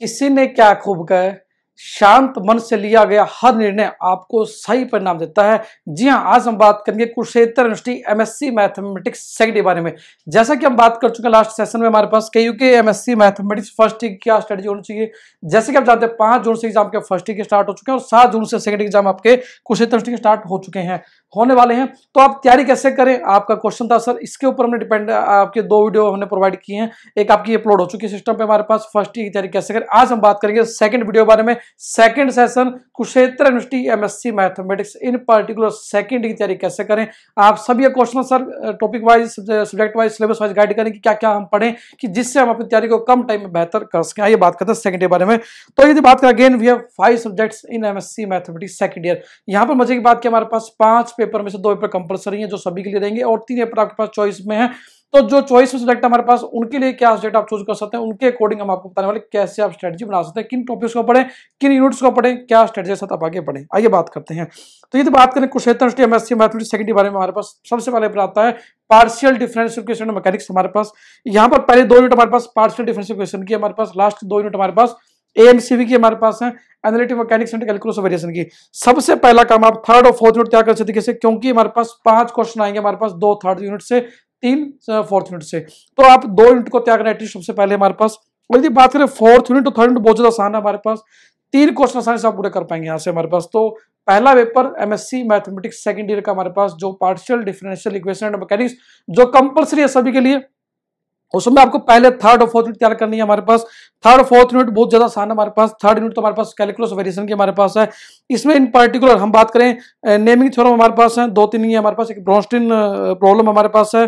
किसी ने क्या खूब कहे शांत मन से लिया गया हर निर्णय आपको सही परिणाम देता है जी हाँ आज हम बात करेंगे Kurukshetra university MSc mathematics second के बारे में जैसा कि हम बात कर चुके हैं लास्ट सेशन में हमारे पास के के एमएससी मैथमेटिक्स फर्स्ट ईयर क्या स्ट्रेटेजी होनी चाहिए जैसे कि आप जानते हैं पांच जून से एग्जाम के फर्स्ट ईयर के स्टार्ट हो चुके हैं और सात जून से सेकंड एग्जाम आपके कुरुक्षेत्र यूनिवर्सिटी के स्टार्ट हो चुके हैं होने वाले हैं तो आप तैयारी कैसे करें आपका क्वेश्चन था सर इसके ऊपर हमने डिपेंड आपके दो वीडियो हमने प्रोवाइड किए हैं एक आपकी अपलोड हो चुकी है सिस्टम पे हमारे पास फर्स्ट ईयर की तैयारी कैसे करें आज हम बात करेंगे सेकंड वीडियो के बारे में second session Kurukshetra university MSc mathematics in particular second की तैयारी कैसे करें आप सभी question sir topic wise subject wise syllabus wise guide करें कि क्या क्या हम पढ़ें कि जिससे हम अपनी तैयारी को कम टाइम में बेहतर कर सकें आइए बात करते हैं सेकंड ईयर बारे में तो यदि बात करें again we have five subjects in MSc mathematics second year यहाँ पर मजे की बात की हमारे पास पांच पेपर में से दो पेपर कंपलसरी है जो सभी के लिए रहेंगे और तीन पेपर आपके पास चॉइस में है तो जो चॉइस में सब्जेक्ट हमारे पास उनके लिए क्या सब्जेक्ट आप चूज कर सकते हैं उनके अकॉर्डिंग हम आपको बताने वाले कैसे आप स्ट्रेटजी बना सकते हैं किन टॉपिक्स को पढ़े किन यूनिट्स को पढ़े क्या स्ट्रेटजी के साथ आप आगे बढ़े आइए बात करते हैं तो यदि बात करें कुशेत्र एमएससी मैथमेटिक्स सेकंड बारे में हमारे पास सबसे पहले पर आता है पार्शियल डिफरेंशियल क्वेश्चन मैकेनिक्स हमारे पास यहाँ पर पहले दो यूनिट हमारे पास पार्शियल डिफरेंशियल क्वेश्चन की हमारे पास लास्ट दो यूनिट हमारे पास एमसीवी की हमारे पास है analytic mechanics and calculus variation की सबसे पहला काम आप थर्ड और फोर्थ यूनिट तैयार कर सकते क्योंकि हमारे पास पांच क्वेश्चन आएंगे हमारे पास दो थर्ड यूनिट से तीन फोर्थ यूनिट से तो आप दो यूनिट को त्याग एटलीस्ट सबसे पहले हमारे पास और यदि बात करें फोर्थ यूनिट थर्ड यूनिट बहुत ज्यादा आसान है हमारे पास तीन क्वेश्चन आसानी से आप पूरे कर पाएंगे यहाँ से हमारे पास तो पहला paper MSc mathematics second year का हमारे पास जो partial differential equation and mechanics जो कंपलसरी है सभी के लिए उसमें आपको पहले थर्ड और फोर्थ यूनिट तैयार करनी है हमारे पास थर्ड फोर्थ यूनिट बहुत ज्यादा आसान है हमारे पास थर्ड यूनिट तो हमारे पास कैलकुलस वेरिएशन के हमारे पास है इसमें इन पर्टिकुलर हम बात करें नेमिंग थ्योरम हमारे पास है दो तीन ही हमारे पास एक ब्रॉन्स्टिन प्रॉब्लम हमारे पास है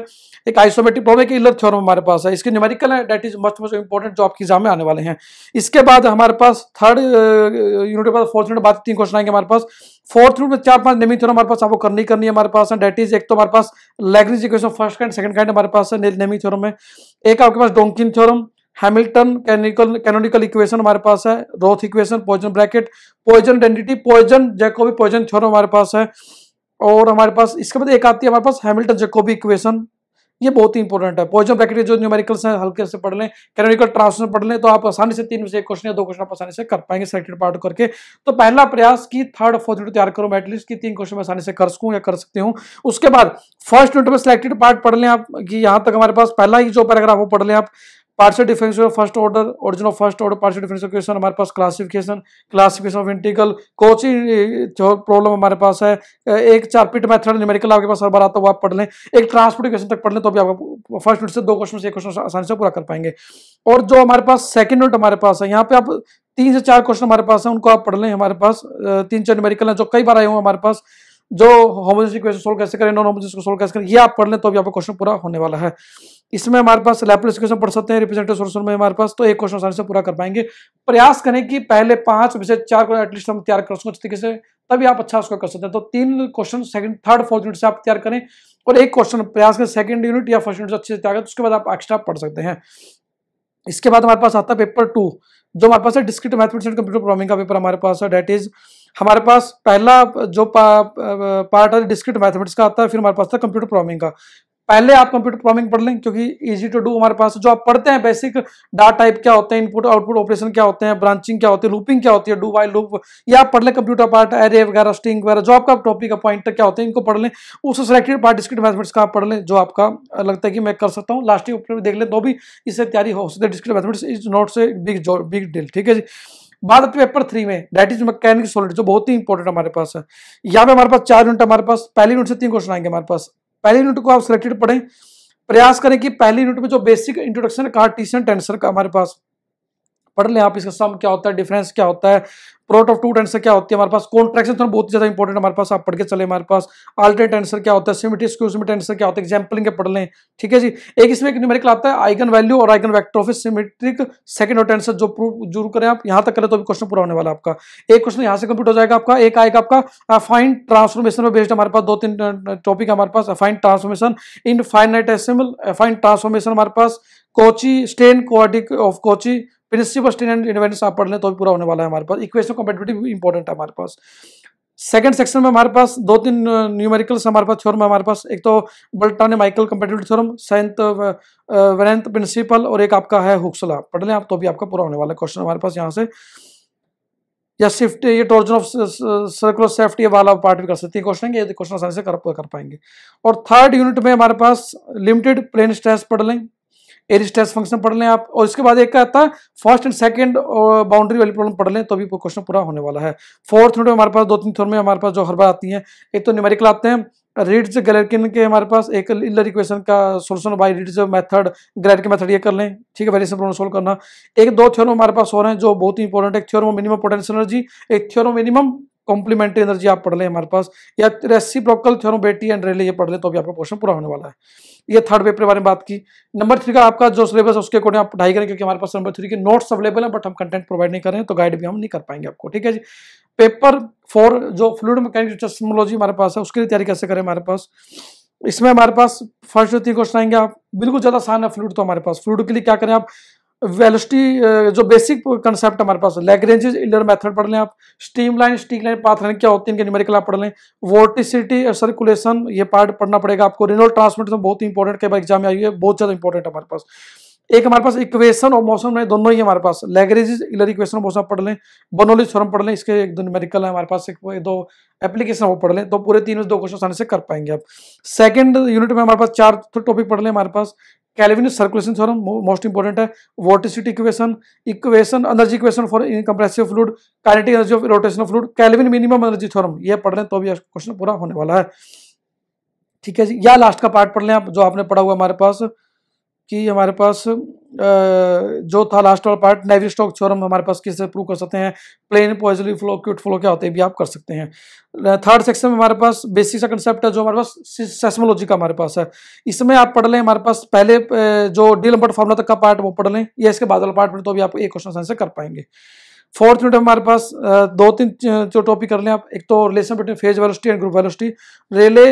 एक आइसोमेट्रिक प्रॉब्लम एक इलर थ्योरम हमारे पास है इसके न्यूमेरिकल है that is must most important जो आपके एग्जाम में आने वाले हैं इसके बाद हमारे पास थर्ड यूनिट के बाद फोर्थ यूनिट बाद तीन क्वेश्चन आएंगे हमारे पास फोर्थ यूनिट में चार पांच नेमिंग थ्योरम हमारे पास आपको करनी करनी है हमारे पास है डेट इज एक तो हमारे पास Lagrange equation first kind second kind हमारे पास है नेमिंग थ्योरम में एक आपके पास Donkin theorem Hamilton canonical canonical equation हमारे पास है Routh equation Poisson bracket Poisson identity Poisson Jacobi Poisson theorem हमारे पास है और हमारे पास इसके बाद एक आती है हमारे पास हैमिल्टन जैकोबी इक्वेशन ये बहुत ही इंपॉर्टेंट है पॉइजन ब्रैकेट जो न्यूमेरिकल्स हैं हल्के से पढ़ लें कैनोनिकल ट्रांसफर पढ़ लें तो आप आसानी से तीन में से एक क्वेश्चन या दो क्वेश्चन आप आसानी से कर पाएंगे सेलेक्टेड पार्ट करके तो पहला प्रयास की थर्ड फोर्थ यूनिट तैयार करूँ एटलीस्ट की तीन क्वेश्चन में आसानी से कर सकूँ या कर सकती हूँ उसके बाद फर्स्ट यूनिट में सिलेक्टेड पार्ट पढ़ लें आप कि यहाँ तक हमारे पास पहला ही जो पैराग्राफ वो पढ़ लें आप partial differential of first order origin of first order partial differential question हमारे पास classification classification of integral Cauchy जो प्रॉब्लम हमारे पास है एक चार पिट मेथड न्यूमेरिकल आपके पास हर बार आता हुआ आप पढ़ लें एक ट्रांसपोर्ट क्वेश्चन तक पढ़ लें तो भी आप फर्स्ट यूनिट से दो क्वेश्चन एक क्वेश्चन आसानी से पूरा कर पाएंगे और जो हमारे पास सेकंड यूनिट हमारे पास है यहाँ पे आप तीन से चार क्वेश्चन हमारे पास है उनको आप पढ़ लें हमारे पास तीन चार न्यूमेरिकल हैं जो कई बार आए हुए हमारे पास जो होमोजेनिस इक्वेशन सोल्व कैसे करें नॉन होमोजेनिस को सोल्व कैसे करें ये आप पढ़ लें तो भी आपका क्वेश्चन पूरा होने वाला है इसमें हमारे पास लैपलेस क्वेश्चन पढ़ सकते हैं रिप्रेजेंटेटिव सोल्यूशन में हमारे पास तो एक क्वेश्चन आसानी से पूरा कर पाएंगे प्रयास करें कि पहले पांच विषय चार क्वेश्चन एटलीस्ट हम तैयार कर सकें अच्छी तरीके से तभी आप अच्छा उसको कर सकते हैं तो तीन question second third fourth unit से आप तैयार करें और एक क्वेश्चन प्रयास करें सेकंड यूनिट या फर्स्ट यूनिट से अच्छे से तैयार करें तो उसके बाद आप एक्स्ट्रा पढ़ सकते हैं इसके बाद हमारे पास आता है पेपर टू जो हमारे पास है discrete mathematics and computer programming का पेपर हमारे पास है डेट इज हमारे पास पहला जो पा, पार्ट है डिस्क्रिट मैथमेटिक्स का आता है फिर हमारे पास था कंप्यूटर प्रोग्रामिंग का पहले आप कंप्यूटर प्रोग्रामिंग पढ़ लें क्योंकि इजी टू डू हमारे पास जो आप पढ़ते हैं बेसिक डाटा टाइप क्या होते हैं इनपुट आउटपुट ऑपरेशन क्या होते हैं ब्रांचिंग क्या होती है लूपिंग क्या होती है डू वाई लूप या आप पढ़ लें कंप्यूटर पार्ट एरे वगैरह स्टिंग वगैरह जो आपका टॉपिक का पॉइंट क्या होते हैं इनको पढ़ लें उससे सिलेक्टेड पार्ट डिस्क्रिट मैथमेटिक्स का आप पढ़ लें जो आपका लगता है कि मैं कर सकता हूँ लास्ट ईयर देख लें तो भी इससे तैयारी हो सकती है discrete mathematics is not so big big deal ठीक है जी बाद पेपर थ्री में डेट इज मैकेनिक सॉलिड जो बहुत ही इंपॉर्टेंट हमारे पास है यहाँ पे हमारे पास चार यूनिट हमारे पास पहली यूनिट से तीन क्वेश्चन आएंगे हमारे पास पहले यूनिट को आप सिलेक्टेड पढ़ें प्रयास करें कि पहले यूनिट में जो बेसिक इंट्रोडक्शन है कार्टीसियन टेंसर का हमारे पास पढ़ लें आप इसका सम क्या होता है डिफरेंस क्या होता है प्रोट ऑफ टू टेंसर क्या होती है हमारे पास कॉन्ट्रैक्शन थोड़ा बहुत ज्यादा इंपॉर्टेंट हमारे पास आप पढ़ के चले हमारे पास अल्टरनेट आंसर क्या होता है सिमिटी स्क्यूसिमिट आंसर क्या होता है एग्जाम्पलिंग के पढ़ लें ठीक है जी एक इसमें एक न्यूमेरिकल आता है आइगन वैल्यू और eigen vector of symmetric second order answer जो प्रूव जरूर करें आप यहां तक करें तो भी क्वेश्चन पूरा होने वाला आपका एक क्वेश्चन यहाँ से कंप्लीट हो जाएगा आपका एक आएगा आपका फाइन ट्रांसफॉर्मेशन पर बेस्ड हमारे पास दो तीन टॉपिक हमारे पास fine transformation in finite assemble fine transformation हमारे पास Cauchy strain quadric of Cauchy principal student and आप पढ़ लें तो भी पूरा होने वाला है हमारे पास इक्वेशन कॉम्पिटेटिव इंपॉर्टेंट है हमारे पास सेकंड सेक्शन में हमारे पास दो तीन न्यूमेरिकल्स हमारे पास थ्योरम हमारे पास एक तो Beltrami Michell compatibility theorem saint venant principle और एक आपका है हुक्सला पढ़ लें आप तो भी आपका पूरा होने वाला क्वेश्चन हमारे पास यहाँ से या शिफ्ट ये टोर्जन ऑफ सर्कुलर सेफ्टी वाला पार्ट भी कर सकती है क्वेश्चन ये क्वेश्चन तो आसानी से कर, कर पाएंगे और थर्ड यूनिट में हमारे पास लिमिटेड प्लेन स्ट्रेस पढ़ लें एरिस स्ट्रेस फंक्शन पढ़ लें आप और इसके बाद एक आता है फर्स्ट एंड सेकंड बाउंड्री वाली प्रॉब्लम पढ़ लें तो भी क्वेश्चन पूरा होने वाला है फोर्थ थोड़े हमारे पास दो तीन थोड़े में हमारे पास जो हर बार आती हैं एक तो न्यूमेरिकल आते हैं रीड्स गलेरकिन के हमारे पास एक इलर इक्वेशन का सोल्यूशन बाई रीड्स मेथड के मेथड ये कर लें ठीक है वेरिएशन प्रॉब्लम सोल्व करना एक दो थ्योरम हमारे पास हो रहे हैं जो बहुत ही इंपॉर्टेंट है एक थ्योरम मिनिमम पोटेंशियल एनर्जी एक थ्योरम मिनिमम कॉम्प्लीमेंट्री एनर्जी आप पढ़ लें हमारे पास या रेसी थ्योरम बेटी एंड रेली ये पढ़ लें तो भी आपका क्वेश्चन पूरा होने वाला है ये थर्ड पेपर के बारे में बात की नंबर थ्री का आपका जो सिलेबस है उसके अकॉर्डिंग आप पढ़ाई करें क्योंकि हमारे पास नंबर थ्री के नोट्स अवेलेबल है बट हम कंटेंट प्रोवाइड नहीं करें तो गाइड भी हम नहीं कर पाएंगे आपको ठीक है जी पेपर फोर जो फ्लूड मैकेनिक्स हमारे पास है उसके लिए तैयारी कैसे करें हमारे पास इसमें हमारे पास फर्स्ट जो तीन क्वेश्चन आएंगे आप बिल्कुल ज़्यादा आसान है फ्लूड तो हमारे पास फ्लूड के लिए क्या करें आप वेलोसिटी जो बेसिक कंसेप्ट हमारे पास है इलर मेथड पढ़ लें आप स्टीमलाइन स्टीकलाइन पाथ लाइन क्या होती है इनके न्यूमेरिकल आप पढ़ लें वोटिसिटी सर्कुलेशन ये पार्ट पढ़ना पड़ेगा आपको रिनोल ट्रांसमिट तो बहुत इंपॉर्टेंट कई बार एग्जाम में आई है बहुत ज़्यादा इंपॉर्टेंट हमारे पास एक हमारे पास इक्वेशन और मौसम है दोनों ही हमारे पास लैग्रेजेज इलर इक्वेशन मौसम पढ़ लें बनोली थ्योरम पढ़ लें इसके एक दो न्यूमेरिकल है हमारे पास एक दो एप्लीकेशन वो पढ़ लें तो पूरे तीन में दो क्वेश्चन आने से कर पाएंगे आप सेकंड यूनिट में हमारे पास चार टॉपिक पढ़ लें हमारे पास Kelvin circulation theorem most important है vorticity equation equation energy equation for compressive fluid kinetic energy of of fluid Kelvin minimum energy theorem ये पढ़ रहे हैं तो भी क्वेश्चन पूरा होने वाला है ठीक है जी या लास्ट का पार्ट पढ़ लें आप जो आपने पढ़ा हुआ हमारे पास कि हमारे पास जो था लास्ट वाला पार्ट नेवी स्टॉक थ्योरम हमारे पास किससे प्रूव कर सकते हैं plane Poiseuille flow Couette flow क्या होते हैं भी आप कर सकते हैं थर्ड सेक्शन में हमारे पास बेसिक सा कंसेप्ट है जो हमारे पास सेस्मोलॉजी का हमारे पास है इसमें आप पढ़ लें हमारे पास पहले जो डी लंबर्ट फॉर्मुला तक का पार्ट वो पढ़ लें या इसके बाद वाला पार्ट पढ़ें तो भी आप एक क्वेश्चन आंसर कर पाएंगे फोर्थ यूनिट तो हमारे पास दो तीन जो टॉपिक कर लें आप एक तो relation between phase velocity and group velocity Rayleigh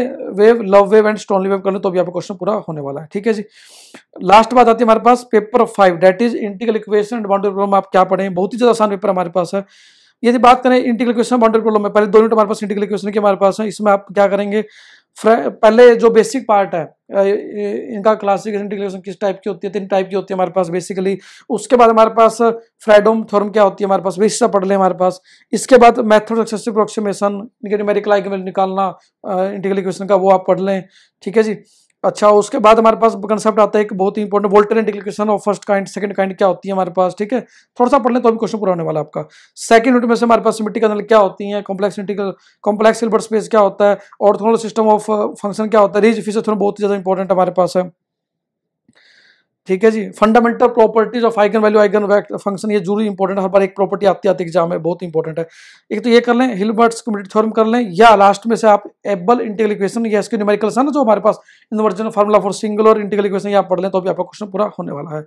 wave Love wave and Stoneley wave कर लें तो भी आपका क्वेश्चन पूरा होने वाला है ठीक है जी लास्ट बात आती है हमारे पास paper five that is integral equation and boundary problem आप क्या पढ़ें बहुत ही ज़्यादा आसान पेपर हमारे पास है यदि बात करें इंटीगल इक्वेशन बाउंड्री प्रॉब्लम में पहले दो यूनिट हमारे पास इंटीगल इक्वेशन के हमारे पास है इसमें आप क्या करेंगे पहले जो बेसिक पार्ट है इनका क्लासिक इंटीग्रेशन किस टाइप की होती है तीन टाइप की होती है हमारे पास बेसिकली उसके बाद हमारे पास फ्राइडोम थ्योरम क्या होती है हमारे पास बेसिस पढ़ लें हमारे पास इसके बाद मेथड सक्सेसिव अप्रोक्सीमेशन मेरी क्लाइक निकालना इंटीग्रल इक्वेशन का वो आप पढ़ लें ठीक है जी अच्छा उसके बाद हमारे पास कंसेप्ट आता है एक बहुत ही important Volterra and of first kind second kind क्या होती है हमारे पास ठीक है थोड़ा सा पढ़ लें तो अभी क्वेश्चन पूरा होने वाला आपका सेकंड यूनिट में से हमारे पास मिट्टी कनल क्या होती है complex integral complex silver space क्या होता है ऑर्थोनल सिस्टम ऑफ फंक्शन क्या होता है रिज थोड़ा बहुत ही ज़्यादा इंपॉर्टेंट हमारे पास है ठीक है जी fundamental properties of eigen value eigen function ये जरूरी इंपॉर्टेंट है हर बार एक प्रॉपर्टी आती आती एग्जाम में बहुत इंपॉर्टेंट है एक तो ये कर लें हिलबर्ट्स कम्प्लीट थ्योरम कर लें या लास्ट में से आप एबल इंटीग्रल इक्वेशन या इसके न्यूमेरिकल है ना जो हमारे पास inversion formula for single और इंटीग्रल इक्वेशन या पढ़ लें तो भी आपका क्वेश्चन पूरा होने वाला है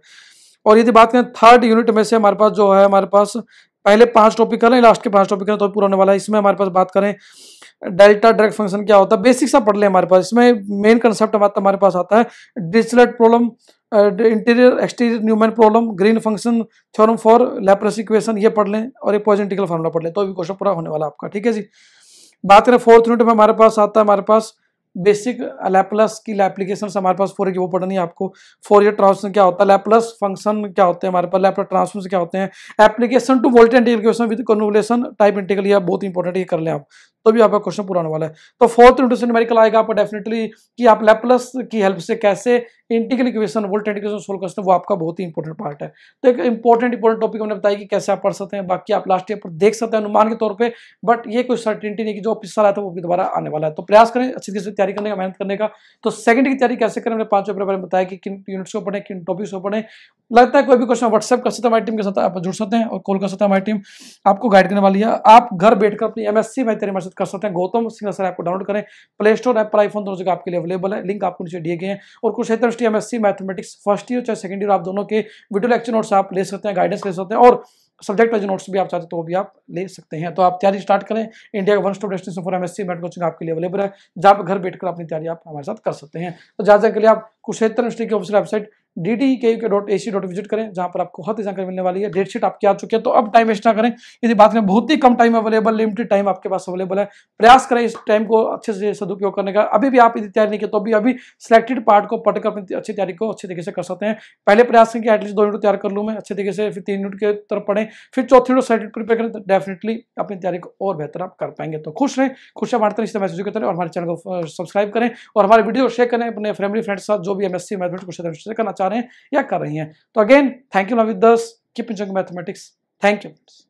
और यदि बात करें थर्ड यूनिट में से हमारे पास जो है हमारे पास पहले पांच टॉपिक कर लें लास्ट के पांच टॉपिक करें तो पूरा होने वाला है इसमें हमारे पास बात करें डेल्टा ड्रैग फंक्शन क्या होता है बेसिक सा पढ़ लें हमारे पास इसमें मेन कंसेप्ट हमारे पास आता है Dirichlet problem interior exterior Neumann problem Green function theorem for Laplace equation ये पढ़ लें और एक पॉजिटिकल फार्मूला पढ़ लें तो भी क्वेश्चन पूरा होने वाला आपका ठीक है जी बात करें फोर्थ यूनिट में हमारे पास आता है हमारे पास बेसिक लैपलस की एप्लीकेशन हमारे पास फोर वो पढ़नी है आपको फोर ईयर ट्रांसफर क्या होता है लैपलस फंक्शन क्या होते हैं हमारे पास लैपलस ट्रांसफर क्या होते हैं application to Volterra integral with convolution type integral या बहुत इंपॉर्टेंट ये कर लें आप तो भी आपका क्वेश्चन पूरा होने वाला है तो फोर्थ इंटू न्यूमेरिकल आएगा आपको डेफिनेटली कि आप लेप्लस की हेल्प से कैसे integral equation Volterra integration solve करते हैं वो आपका बहुत ही इंपॉर्टेंट पार्ट है तो एक इंपॉर्टेंट इंपॉर्टेंट टॉपिक हमने बताया कि कैसे आप पढ़ सकते हैं बाकी आप लास्ट ईयर पर देख सकते हैं अनुमान के तौर पर बट ये कोई सर्टिनिटी नहीं कि जो पिछला आया था वो भी दोबारा आने वाला है तो प्रयास करें अच्छी तरीके से तैयारी करने का मेहनत करने का तो सेकंड की तैयारी कैसे करें हमने पांच पेपर में बताया कि किन यूनिट्स को पढ़ें किन टॉपिक्स को पढ़ें लगता है कोई भी क्वेश्चन व्हाट्सएप कर सकते हैं हमारी टीम के साथ आप जुड़ सकते हैं और कॉल कर सकते हैं हमारी टीम आपको गाइड करने वाली है आप घर बैठकर अपनी एमएससी में तैयारी मैसेज कर सकते हैं गौतम सिंह सर आपको डाउनलोड करें प्ले स्टोर ऐप पर आईफोन दोनों जगह आपके लिए अवेलेबल है लिंक आपको नीचे दिए गए हैं और कुछ क्षेत्र M S mathematics first year चाहे सेकंड ईयर आप दोनों के वीडियो लेक्चर नोट्स आप ले सकते हैं गाइडेंस ले सकते हैं और सब्जेक्ट वाइज नोट्स भी आप चाहते तो वो भी आप ले सकते हैं तो आप तैयारी स्टार्ट करें इंडिया का one stop destination for MSc math coaching आपके लिए अवेलेबल है जहाँ पर घर बैठकर अपनी तैयारी आप हमारे साथ कर सकते हैं तो जाकर के लिए आप कुशेत्र यूनिवर्सिटी की official website D T K U K dot A C dot visit करें जहां पर आपको हर जानकारी मिलने वाली है डेटशीट आपकी आ चुकी है तो अब टाइम वेस्ट ना करें यदि बात करें बहुत ही कम टाइम अवेलेबल लिमिटेड टाइम आपके पास अवेलेबल है प्रयास करें इस टाइम को अच्छे से सदुपयोग करने का अभी भी आप यदि तैयारी नहीं की तो भी अभी सिलेक्टेड पार्ट को पढ़कर अपनी अच्छी तैयारी को अच्छे तरीके से कर सकते हैं पहले प्रयास करें कि एटलीस्ट दो मिनट तैयार कर लूँ मैं अच्छे तरीके से फिर तीन यूनिट के तरफ पढ़ें फिर चौथी यूनिट साइड प्रिपेयर करें डेफिनेटली तो अपनी तैयारी को और बेहतर आप कर पाएंगे तो खुश रहें खुश बांटते इससे मैसेज करते और हमारे चैनल को सब्सक्राइब करें और हमारे वीडियो शेयर करें अपने फैमिली फ्रेंड्स साथ जो भी एम एस सी मैथमेटिक्स करना हैं रहे हैं या कर रही हैं तो अगेन थैंक यू नविद दस keep enjoying mathematics thank you